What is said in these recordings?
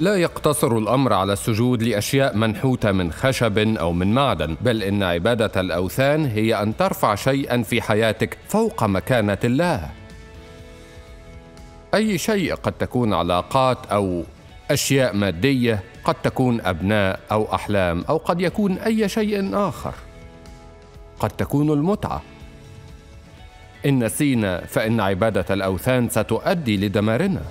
لا يقتصر الامر على السجود لاشياء منحوته من خشب او من معدن بل ان عباده الاوثان هي ان ترفع شيئا في حياتك فوق مكانه الله اي شيء قد تكون علاقات او اشياء ماديه قد تكون ابناء او احلام او قد يكون اي شيء اخر قد تكون المتعه ان نسينا فان عباده الاوثان ستؤدي لدمارنا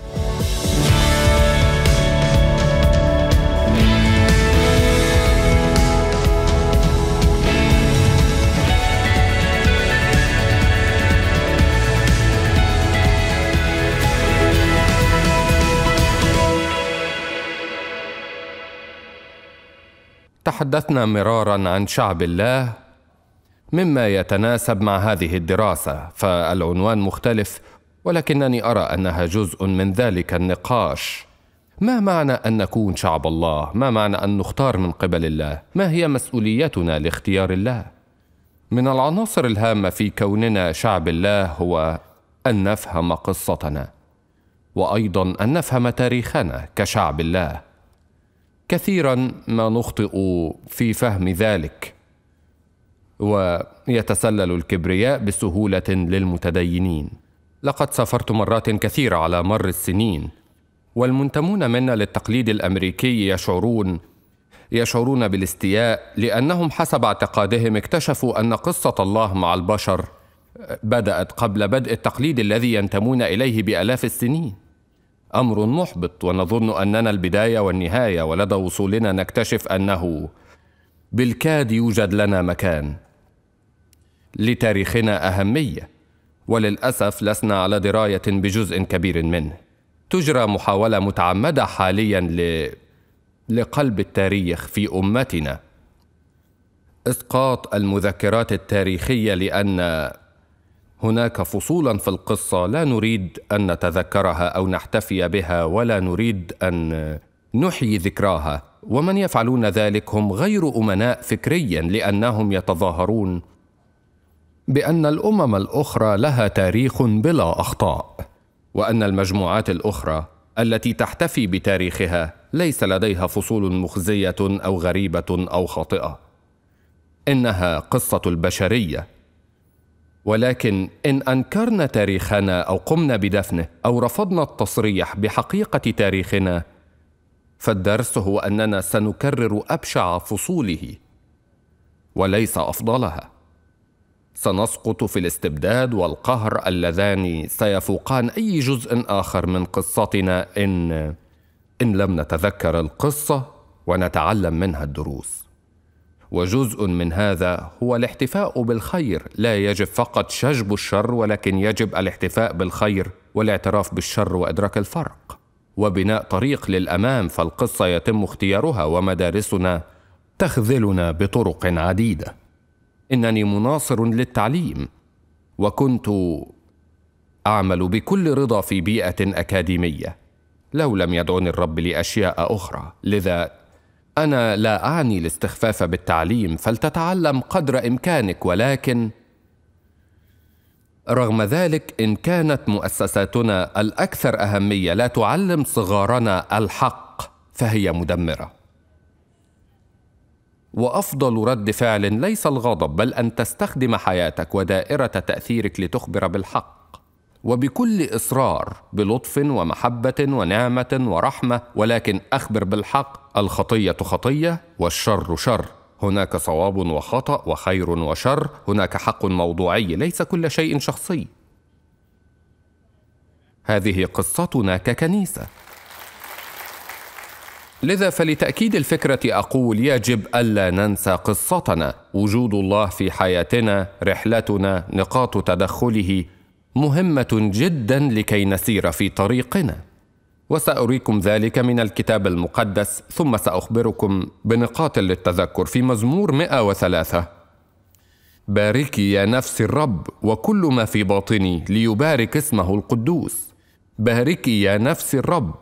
تحدثنا مرارا عن شعب الله مما يتناسب مع هذه الدراسه فالعنوان مختلف ولكنني ارى انها جزء من ذلك النقاش ما معنى ان نكون شعب الله ما معنى ان نختار من قبل الله ما هي مسؤوليتنا لاختيار الله من العناصر الهامه في كوننا شعب الله هو ان نفهم قصتنا وايضا ان نفهم تاريخنا كشعب الله كثيرا ما نخطئ في فهم ذلك ويتسلل الكبرياء بسهوله للمتدينين لقد سافرت مرات كثيره على مر السنين والمنتمون منا للتقليد الامريكي يشعرون يشعرون بالاستياء لانهم حسب اعتقادهم اكتشفوا ان قصه الله مع البشر بدات قبل بدء التقليد الذي ينتمون اليه بالاف السنين امر محبط ونظن اننا البدايه والنهايه ولدى وصولنا نكتشف انه بالكاد يوجد لنا مكان لتاريخنا اهميه وللاسف لسنا على درايه بجزء كبير منه تجرى محاوله متعمده حاليا ل لقلب التاريخ في امتنا اسقاط المذكرات التاريخيه لان هناك فصولا في القصه لا نريد ان نتذكرها او نحتفي بها ولا نريد ان نحيي ذكراها ومن يفعلون ذلك هم غير امناء فكريا لانهم يتظاهرون بان الامم الاخرى لها تاريخ بلا اخطاء وان المجموعات الاخرى التي تحتفي بتاريخها ليس لديها فصول مخزيه او غريبه او خاطئه انها قصه البشريه ولكن ان انكرنا تاريخنا او قمنا بدفنه او رفضنا التصريح بحقيقه تاريخنا فالدرس هو اننا سنكرر ابشع فصوله وليس افضلها سنسقط في الاستبداد والقهر اللذان سيفوقان اي جزء اخر من قصتنا ان ان لم نتذكر القصه ونتعلم منها الدروس وجزء من هذا هو الاحتفاء بالخير لا يجب فقط شجب الشر ولكن يجب الاحتفاء بالخير والاعتراف بالشر وادراك الفرق وبناء طريق للامام فالقصه يتم اختيارها ومدارسنا تخذلنا بطرق عديده انني مناصر للتعليم وكنت اعمل بكل رضا في بيئه اكاديميه لو لم يدعني الرب لاشياء اخرى لذا انا لا اعني الاستخفاف بالتعليم فلتتعلم قدر امكانك ولكن رغم ذلك ان كانت مؤسساتنا الاكثر اهميه لا تعلم صغارنا الحق فهي مدمره وافضل رد فعل ليس الغضب بل ان تستخدم حياتك ودائره تاثيرك لتخبر بالحق وبكل اصرار بلطف ومحبه ونعمه ورحمه ولكن اخبر بالحق الخطيه خطيه والشر شر هناك صواب وخطا وخير وشر هناك حق موضوعي ليس كل شيء شخصي هذه قصتنا ككنيسه لذا فلتاكيد الفكره اقول يجب الا ننسى قصتنا وجود الله في حياتنا رحلتنا نقاط تدخله مهمه جدا لكي نسير في طريقنا وساريكم ذلك من الكتاب المقدس ثم ساخبركم بنقاط للتذكر في مزمور 103 باركي يا نفس الرب وكل ما في باطني ليبارك اسمه القدوس باركي يا نفس الرب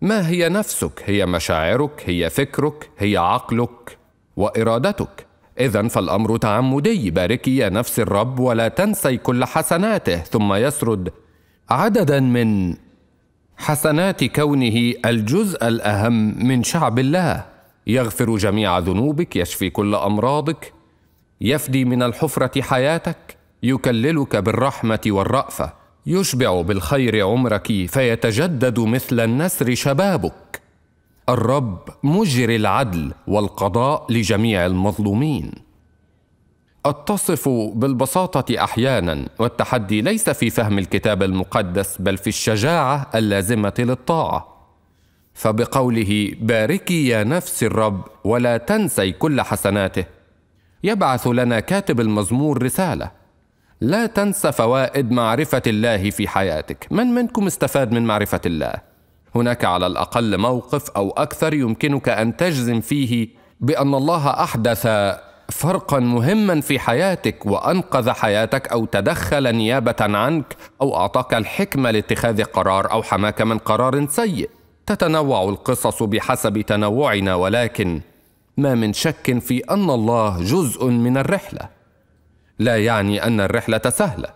ما هي نفسك هي مشاعرك هي فكرك هي عقلك وارادتك إذا فالأمر تعمدي باركي يا نفس الرب ولا تنسي كل حسناته ثم يسرد عددا من حسنات كونه الجزء الأهم من شعب الله يغفر جميع ذنوبك يشفي كل أمراضك يفدي من الحفرة حياتك يكللك بالرحمة والرأفة يشبع بالخير عمرك فيتجدد مثل النسر شبابك الرب مجري العدل والقضاء لجميع المظلومين اتصف بالبساطه احيانا والتحدي ليس في فهم الكتاب المقدس بل في الشجاعه اللازمه للطاعه فبقوله باركي يا نفس الرب ولا تنسي كل حسناته يبعث لنا كاتب المزمور رساله لا تنس فوائد معرفه الله في حياتك من منكم استفاد من معرفه الله هناك على الاقل موقف او اكثر يمكنك ان تجزم فيه بان الله احدث فرقا مهما في حياتك وانقذ حياتك او تدخل نيابه عنك او اعطاك الحكمه لاتخاذ قرار او حماك من قرار سيء تتنوع القصص بحسب تنوعنا ولكن ما من شك في ان الله جزء من الرحله لا يعني ان الرحله سهله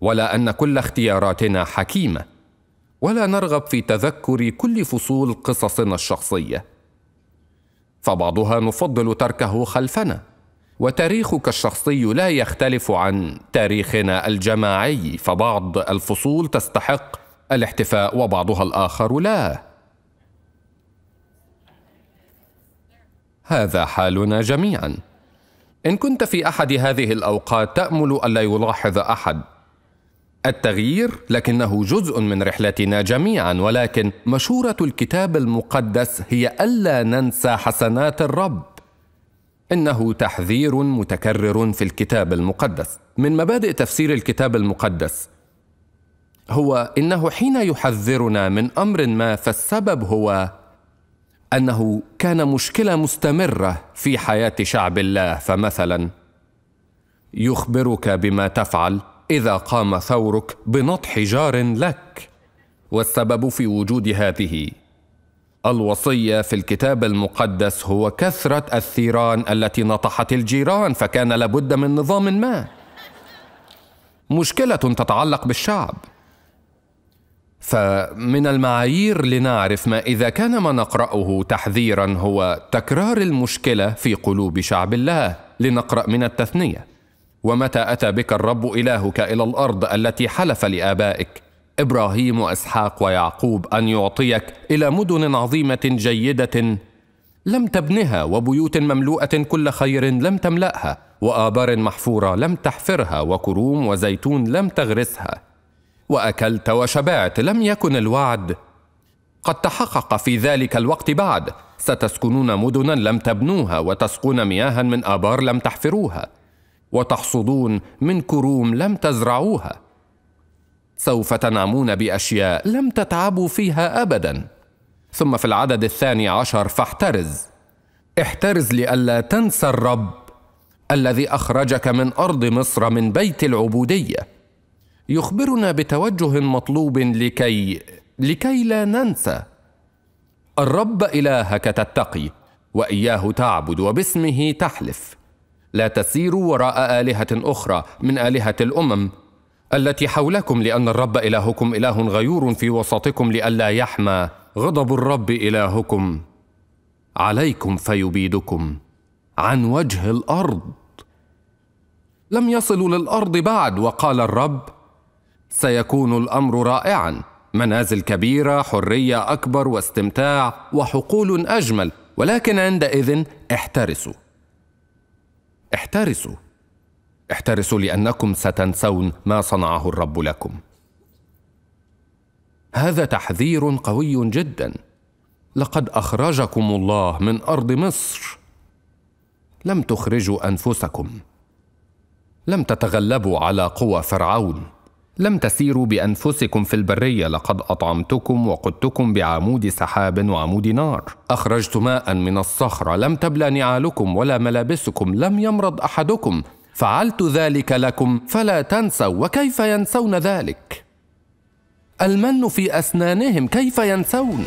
ولا ان كل اختياراتنا حكيمه ولا نرغب في تذكر كل فصول قصصنا الشخصيه فبعضها نفضل تركه خلفنا وتاريخك الشخصي لا يختلف عن تاريخنا الجماعي فبعض الفصول تستحق الاحتفاء وبعضها الاخر لا هذا حالنا جميعا ان كنت في احد هذه الاوقات تامل الا يلاحظ احد التغيير لكنه جزء من رحلتنا جميعا ولكن مشوره الكتاب المقدس هي الا ننسى حسنات الرب انه تحذير متكرر في الكتاب المقدس من مبادئ تفسير الكتاب المقدس هو انه حين يحذرنا من امر ما فالسبب هو انه كان مشكله مستمره في حياه شعب الله فمثلا يخبرك بما تفعل اذا قام ثورك بنطح جار لك والسبب في وجود هذه الوصيه في الكتاب المقدس هو كثره الثيران التي نطحت الجيران فكان لابد من نظام ما مشكله تتعلق بالشعب فمن المعايير لنعرف ما اذا كان ما نقراه تحذيرا هو تكرار المشكله في قلوب شعب الله لنقرا من التثنيه ومتى اتى بك الرب الهك الى الارض التي حلف لابائك ابراهيم واسحاق ويعقوب ان يعطيك الى مدن عظيمه جيده لم تبنها وبيوت مملوءه كل خير لم تملاها وابار محفوره لم تحفرها وكروم وزيتون لم تغرسها واكلت وشبعت لم يكن الوعد قد تحقق في ذلك الوقت بعد ستسكنون مدنا لم تبنوها وتسقون مياها من ابار لم تحفروها وتحصدون من كروم لم تزرعوها سوف تنعمون باشياء لم تتعبوا فيها ابدا ثم في العدد الثاني عشر فاحترز احترز لئلا تنسى الرب الذي اخرجك من ارض مصر من بيت العبوديه يخبرنا بتوجه مطلوب لكي لكي لا ننسى الرب الهك تتقي واياه تعبد وباسمه تحلف لا تسيروا وراء آلهة أخرى من آلهة الأمم التي حولكم لأن الرب إلهكم إله غيور في وسطكم لئلا يحمى غضب الرب إلهكم عليكم فيبيدكم عن وجه الأرض لم يصلوا للأرض بعد وقال الرب سيكون الأمر رائعا منازل كبيرة حرية أكبر واستمتاع وحقول أجمل ولكن عندئذ احترسوا احترسوا احترسوا لانكم ستنسون ما صنعه الرب لكم هذا تحذير قوي جدا لقد اخرجكم الله من ارض مصر لم تخرجوا انفسكم لم تتغلبوا على قوى فرعون لم تسيروا بانفسكم في البريه لقد اطعمتكم وقدتكم بعمود سحاب وعمود نار اخرجت ماء من الصخره لم تبلى نعالكم ولا ملابسكم لم يمرض احدكم فعلت ذلك لكم فلا تنسوا وكيف ينسون ذلك المن في اسنانهم كيف ينسون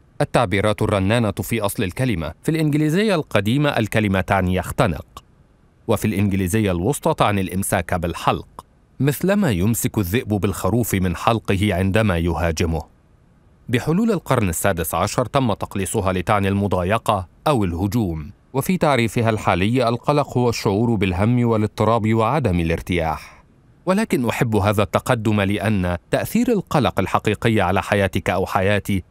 التعبيرات الرنانة في أصل الكلمة في الإنجليزية القديمة الكلمة تعني يختنق وفي الإنجليزية الوسطى تعني الإمساك بالحلق مثلما يمسك الذئب بالخروف من حلقه عندما يهاجمه بحلول القرن السادس عشر تم تقليصها لتعني المضايقة أو الهجوم وفي تعريفها الحالي القلق هو الشعور بالهم والاضطراب وعدم الارتياح ولكن احب هذا التقدم لان تاثير القلق الحقيقي على حياتك او حياتي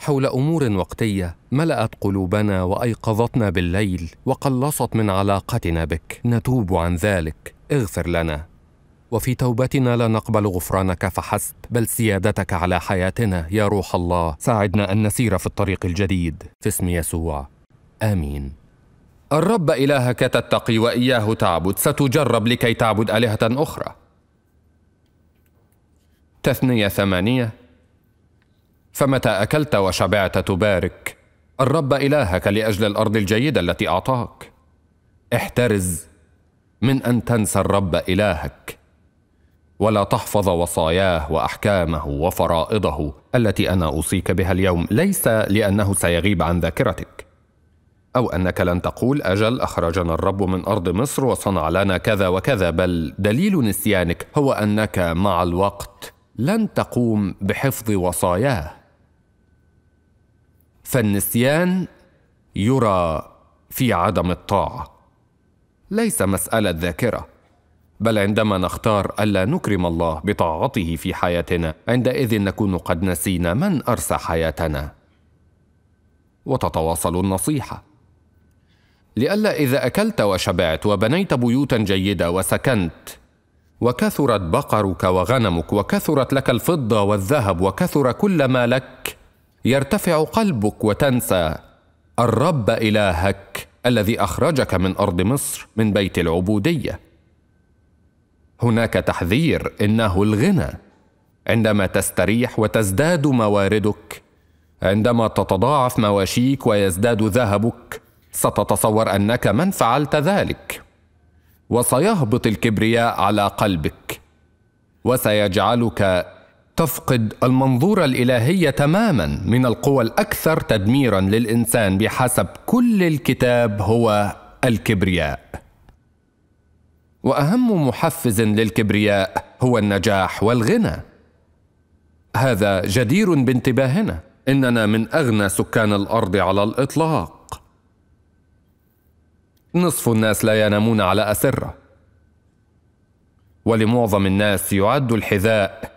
حول امور وقتيه ملات قلوبنا وايقظتنا بالليل وقلصت من علاقتنا بك نتوب عن ذلك اغفر لنا وفي توبتنا لا نقبل غفرانك فحسب بل سيادتك على حياتنا يا روح الله ساعدنا ان نسير في الطريق الجديد في اسم يسوع امين الرب الهك تتقي واياه تعبد ستجرب لكي تعبد الهه اخرى تثنيه ثمانيه فمتى اكلت وشبعت تبارك الرب الهك لاجل الارض الجيده التي اعطاك احترز من ان تنسى الرب الهك ولا تحفظ وصاياه واحكامه وفرائضه التي انا اوصيك بها اليوم ليس لانه سيغيب عن ذاكرتك او انك لن تقول اجل اخرجنا الرب من ارض مصر وصنع لنا كذا وكذا بل دليل نسيانك هو انك مع الوقت لن تقوم بحفظ وصاياه فالنسيان يرى في عدم الطاعه ليس مساله ذاكره بل عندما نختار الا نكرم الله بطاعته في حياتنا عندئذ نكون قد نسينا من ارسى حياتنا وتتواصل النصيحه لئلا اذا اكلت وشبعت وبنيت بيوتا جيده وسكنت وكثرت بقرك وغنمك وكثرت لك الفضه والذهب وكثر كل ما لك يرتفع قلبك وتنسى الرب الهك الذي اخرجك من ارض مصر من بيت العبوديه هناك تحذير انه الغنى عندما تستريح وتزداد مواردك عندما تتضاعف مواشيك ويزداد ذهبك ستتصور انك من فعلت ذلك وسيهبط الكبرياء على قلبك وسيجعلك تفقد المنظور الالهي تماما من القوى الاكثر تدميرا للانسان بحسب كل الكتاب هو الكبرياء واهم محفز للكبرياء هو النجاح والغنى هذا جدير بانتباهنا اننا من اغنى سكان الارض على الاطلاق نصف الناس لا ينامون على اسره ولمعظم الناس يعد الحذاء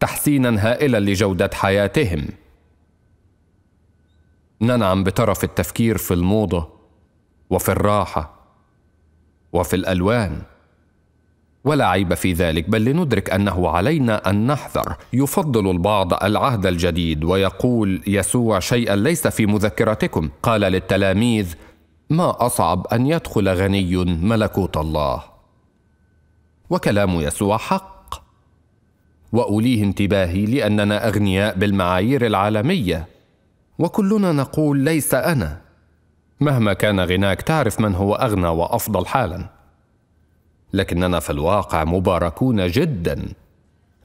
تحسينا هائلا لجودة حياتهم. ننعم بطرف التفكير في الموضة وفي الراحة وفي الألوان. ولا عيب في ذلك بل لندرك انه علينا ان نحذر يفضل البعض العهد الجديد ويقول يسوع شيئا ليس في مذكرتكم قال للتلاميذ ما اصعب ان يدخل غني ملكوت الله وكلام يسوع حق واوليه انتباهي لاننا اغنياء بالمعايير العالميه وكلنا نقول ليس انا مهما كان غناك تعرف من هو اغنى وافضل حالا لكننا في الواقع مباركون جدا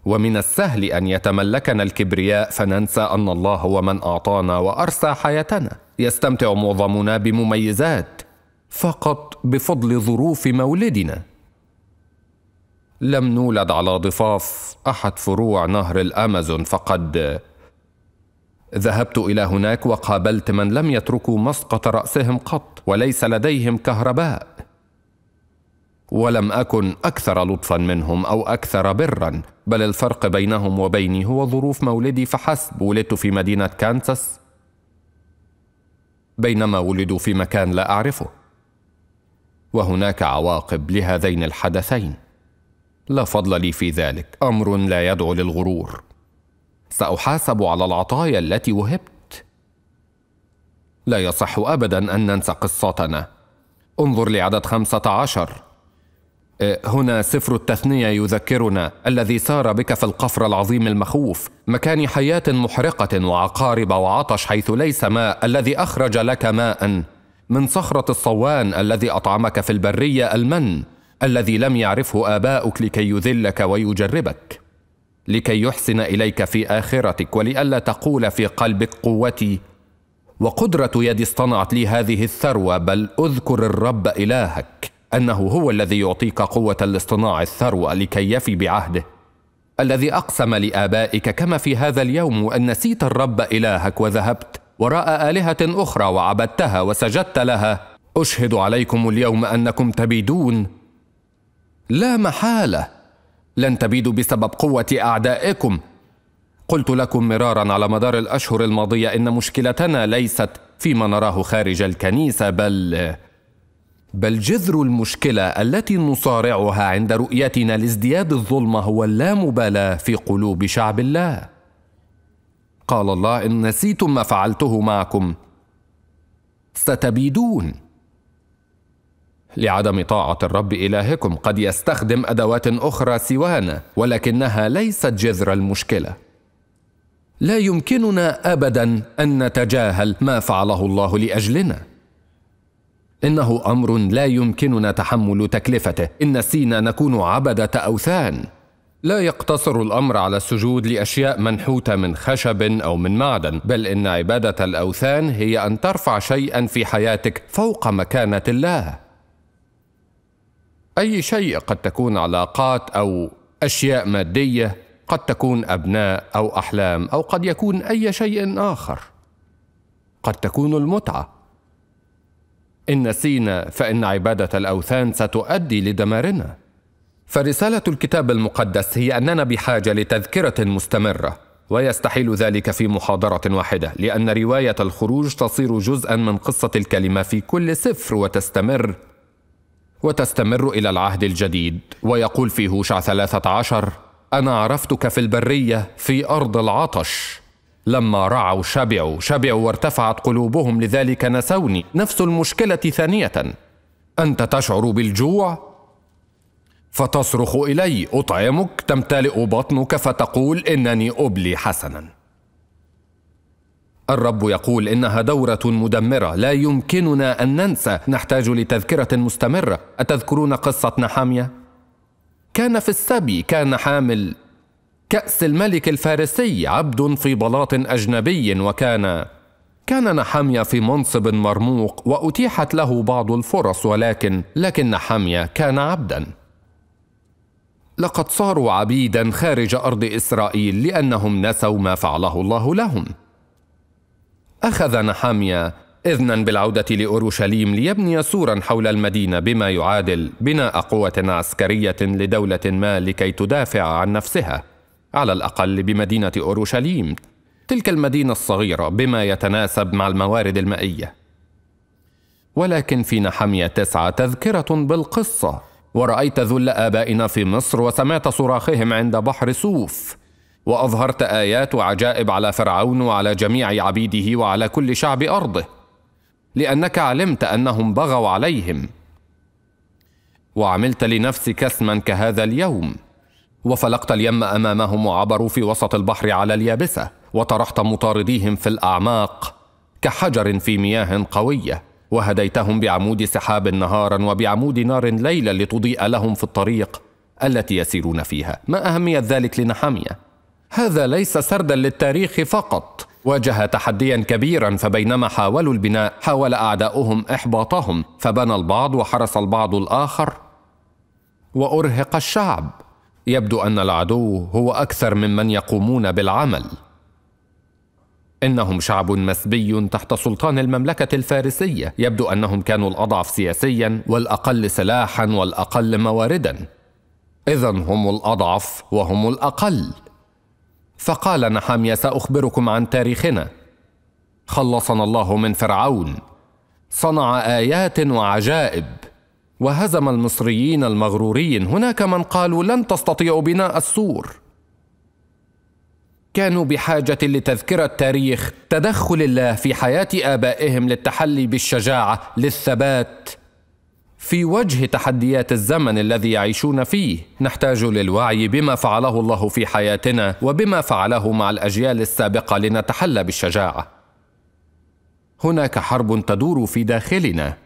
ومن السهل ان يتملكنا الكبرياء فننسى ان الله هو من اعطانا وارسى حياتنا يستمتع معظمنا بمميزات فقط بفضل ظروف مولدنا لم نولد على ضفاف احد فروع نهر الامازون فقد ذهبت الى هناك وقابلت من لم يتركوا مسقط راسهم قط وليس لديهم كهرباء ولم اكن اكثر لطفا منهم او اكثر برا بل الفرق بينهم وبيني هو ظروف مولدي فحسب ولدت في مدينه كانساس بينما ولدوا في مكان لا اعرفه وهناك عواقب لهذين الحدثين لا فضل لي في ذلك امر لا يدعو للغرور ساحاسب على العطايا التي وهبت لا يصح ابدا ان ننسى قصتنا انظر لعدد خمسه عشر آه، هنا سفر التثنيه يذكرنا الذي سار بك في القفر العظيم المخوف مكان حياه محرقه وعقارب وعطش حيث ليس ماء الذي اخرج لك ماء من صخره الصوان الذي اطعمك في البريه المن الذي لم يعرفه اباؤك لكي يذلك ويجربك لكي يحسن اليك في اخرتك ولئلا تقول في قلبك قوتي وقدره يدي اصطنعت لي هذه الثروه بل اذكر الرب الهك انه هو الذي يعطيك قوه لاصطناع الثروه لكي يفي بعهده الذي اقسم لابائك كما في هذا اليوم ان نسيت الرب الهك وذهبت وراء الهه اخرى وعبدتها وسجدت لها اشهد عليكم اليوم انكم تبيدون لا محاله لن تبيدوا بسبب قوه اعدائكم قلت لكم مرارا على مدار الاشهر الماضيه ان مشكلتنا ليست فيما نراه خارج الكنيسه بل بل جذر المشكله التي نصارعها عند رؤيتنا لازدياد الظلمة هو اللامبالاه في قلوب شعب الله قال الله ان نسيتم ما فعلته معكم ستبيدون لعدم طاعة الرب إلهكم قد يستخدم أدوات أخرى سوانا ولكنها ليست جذر المشكلة لا يمكننا أبدا أن نتجاهل ما فعله الله لأجلنا إنه أمر لا يمكننا تحمل تكلفته إن نسينا نكون عبدة أوثان لا يقتصر الامر على السجود لاشياء منحوته من خشب او من معدن بل ان عباده الاوثان هي ان ترفع شيئا في حياتك فوق مكانه الله اي شيء قد تكون علاقات او اشياء ماديه قد تكون ابناء او احلام او قد يكون اي شيء اخر قد تكون المتعه ان نسينا فان عباده الاوثان ستؤدي لدمارنا فرساله الكتاب المقدس هي اننا بحاجه لتذكره مستمره ويستحيل ذلك في محاضرة واحدة، لأن رواية الخروج تصير جزءًا من قصة الكلمة في كل سفر وتستمر وتستمر إلى العهد الجديد ويقول في هوشع ثلاثة عشر أنا عرفتك في البرية في أرض العطش لما رعوا شبعوا شبعوا وارتفعت قلوبهم لذلك نسوني نفس المشكلة ثانية أنت تشعر بالجوع فتصرخ إلي أطعمك تمتلئ بطنك فتقول إنني أبلي حسناً الرب يقول انها دوره مدمره لا يمكننا ان ننسى نحتاج لتذكره مستمره اتذكرون قصه نحاميه كان في السبي كان حامل كاس الملك الفارسي عبد في بلاط اجنبي وكان كان نحاميا في منصب مرموق واتيحت له بعض الفرص ولكن لكن نحاميا كان عبدا لقد صاروا عبيدا خارج ارض اسرائيل لانهم نسوا ما فعله الله لهم أخذ نحاميا إذنا بالعودة لأورشليم ليبني سورا حول المدينة بما يعادل بناء قوة عسكرية لدولة ما لكي تدافع عن نفسها على الأقل بمدينة أورشليم تلك المدينة الصغيرة بما يتناسب مع الموارد المائية ولكن في نحمية تسعة تذكرة بالقصة ورأيت ذل آبائنا في مصر وسمعت صراخهم عند بحر صوف واظهرت ايات وعجائب على فرعون وعلى جميع عبيده وعلى كل شعب ارضه لانك علمت انهم بغوا عليهم وعملت لنفسك اسما كهذا اليوم وفلقت اليم امامهم وعبروا في وسط البحر على اليابسه وطرحت مطارديهم في الاعماق كحجر في مياه قويه وهديتهم بعمود سحاب نهارا وبعمود نار ليلا لتضيء لهم في الطريق التي يسيرون فيها ما اهميه ذلك لنحاميه هذا ليس سردا للتاريخ فقط واجه تحديا كبيرا فبينما حاولوا البناء حاول اعداؤهم احباطهم فبنى البعض وحرس البعض الاخر وارهق الشعب يبدو ان العدو هو اكثر ممن يقومون بالعمل انهم شعب مسبي تحت سلطان المملكه الفارسيه يبدو انهم كانوا الاضعف سياسيا والاقل سلاحا والاقل مواردا اذا هم الاضعف وهم الاقل فقال نحاميا سأخبركم عن تاريخنا خلصنا الله من فرعون صنع آيات وعجائب وهزم المصريين المغرورين هناك من قالوا لن تستطيعوا بناء السور كانوا بحاجة لتذكرة تاريخ تدخل الله في حياة آبائهم للتحلي بالشجاعة للثبات في وجه تحديات الزمن الذي يعيشون فيه نحتاج للوعي بما فعله الله في حياتنا وبما فعله مع الاجيال السابقه لنتحلى بالشجاعه هناك حرب تدور في داخلنا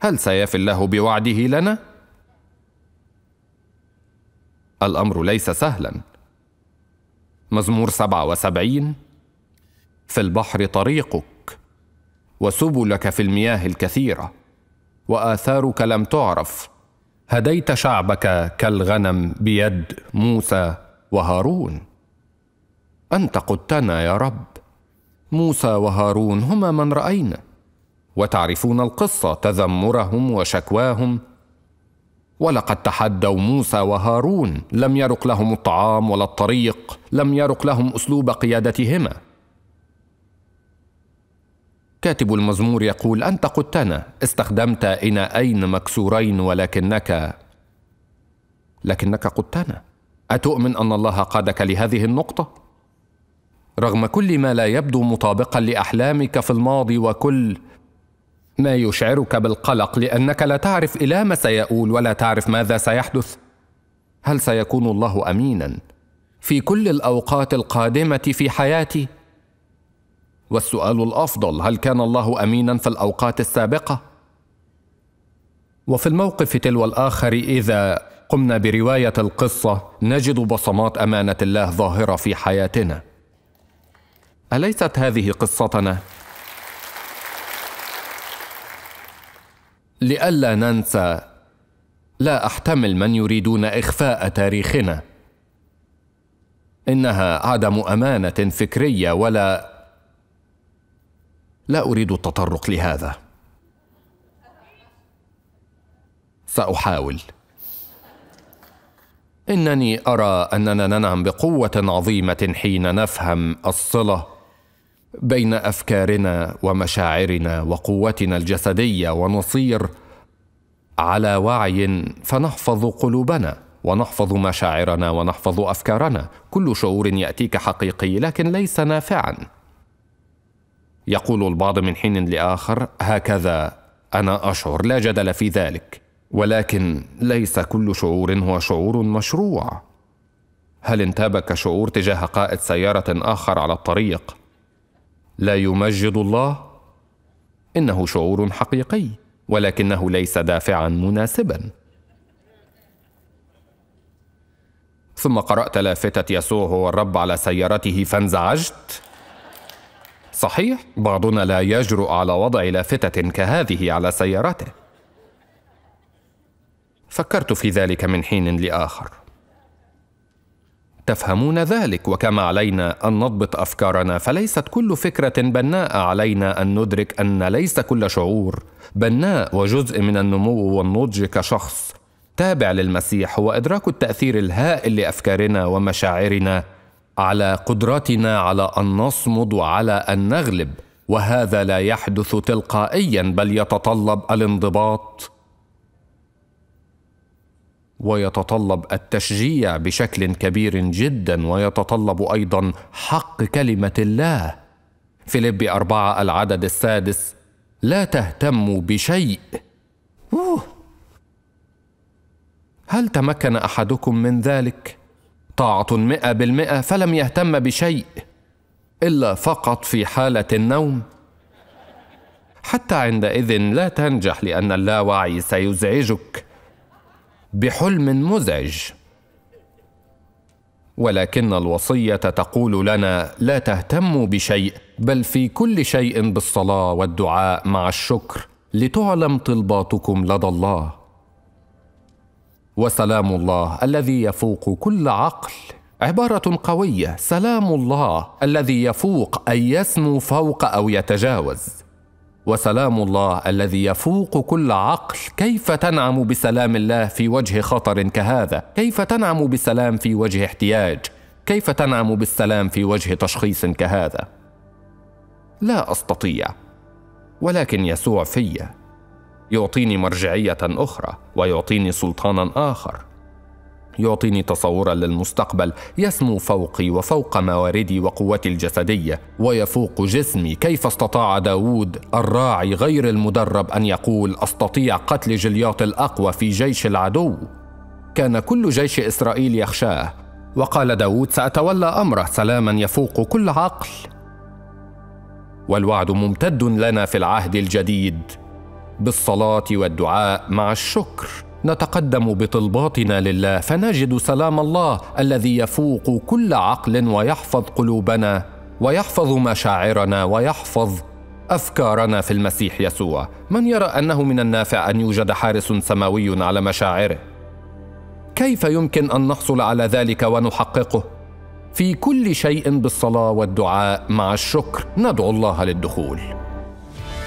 هل سيفي الله بوعده لنا الامر ليس سهلا مزمور 77 في البحر طريقك وسبلك في المياه الكثيره واثارك لم تعرف هديت شعبك كالغنم بيد موسى وهارون انت قدتنا يا رب موسى وهارون هما من راينا وتعرفون القصه تذمرهم وشكواهم ولقد تحدوا موسى وهارون لم يرق لهم الطعام ولا الطريق لم يرق لهم اسلوب قيادتهما كاتب المزمور يقول أنت قتنا استخدمت إناءين مكسورين ولكنك لكنك قتنا أتؤمن أن الله قادك لهذه النقطة؟ رغم كل ما لا يبدو مطابقا لأحلامك في الماضي وكل ما يشعرك بالقلق لأنك لا تعرف إلى ما سيؤول ولا تعرف ماذا سيحدث هل سيكون الله أمينا في كل الأوقات القادمة في حياتي؟ والسؤال الافضل هل كان الله امينا في الاوقات السابقه وفي الموقف تلو الاخر اذا قمنا بروايه القصه نجد بصمات امانه الله ظاهره في حياتنا اليست هذه قصتنا لئلا ننسى لا احتمل من يريدون اخفاء تاريخنا انها عدم امانه فكريه ولا لا اريد التطرق لهذا ساحاول انني ارى اننا ننعم بقوه عظيمه حين نفهم الصله بين افكارنا ومشاعرنا وقوتنا الجسديه ونصير على وعي فنحفظ قلوبنا ونحفظ مشاعرنا ونحفظ افكارنا كل شعور ياتيك حقيقي لكن ليس نافعا يقول البعض من حين لاخر هكذا انا اشعر لا جدل في ذلك ولكن ليس كل شعور هو شعور مشروع هل انتابك شعور تجاه قائد سياره اخر على الطريق لا يمجد الله انه شعور حقيقي ولكنه ليس دافعا مناسبا ثم قرات لافته يسوع هو الرب على سيارته فانزعجت صحيح بعضنا لا يجرؤ على وضع لافتة كهذه على سيارته فكرت في ذلك من حين لآخر تفهمون ذلك وكما علينا ان نضبط افكارنا فليست كل فكره بناءه علينا ان ندرك ان ليس كل شعور بناء وجزء من النمو والنضج كشخص تابع للمسيح هو ادراك التاثير الهائل لافكارنا ومشاعرنا على قدرتنا على ان نصمد وعلى ان نغلب وهذا لا يحدث تلقائيا بل يتطلب الانضباط ويتطلب التشجيع بشكل كبير جدا ويتطلب ايضا حق كلمه الله فيليب أربعة العدد السادس لا تهتموا بشيء أوه. هل تمكن أحدكم من ذلك؟ طاعة مئة بالمئة فلم يهتم بشيء إلا فقط في حالة النوم حتى عندئذ لا تنجح لأن اللاوعي سيزعجك بحلم مزعج ولكن الوصيه تقول لنا لا تهتموا بشيء بل في كل شيء بالصلاه والدعاء مع الشكر لتعلم طلباتكم لدى الله وسلام الله الذي يفوق كل عقل عباره قويه سلام الله الذي يفوق اي يسمو فوق او يتجاوز وسلام الله الذي يفوق كل عقل كيف تنعم بسلام الله في وجه خطر كهذا كيف تنعم بالسلام في وجه احتياج كيف تنعم بالسلام في وجه تشخيص كهذا لا استطيع ولكن يسوع في يعطيني مرجعيه اخرى ويعطيني سلطانا اخر يعطيني تصورا للمستقبل يسمو فوقي وفوق مواردي وقوتي الجسدية ويفوق جسمي كيف استطاع داود الراعي غير المدرب أن يقول أستطيع قتل جلياط الأقوى في جيش العدو كان كل جيش إسرائيل يخشاه وقال داود سأتولى أمره سلاما يفوق كل عقل والوعد ممتد لنا في العهد الجديد بالصلاه والدعاء مع الشكر نتقدم بطلباتنا لله فنجد سلام الله الذي يفوق كل عقل ويحفظ قلوبنا ويحفظ مشاعرنا ويحفظ افكارنا في المسيح يسوع من يرى انه من النافع ان يوجد حارس سماوي على مشاعره كيف يمكن ان نحصل على ذلك ونحققه في كل شيء بالصلاه والدعاء مع الشكر ندعو الله للدخول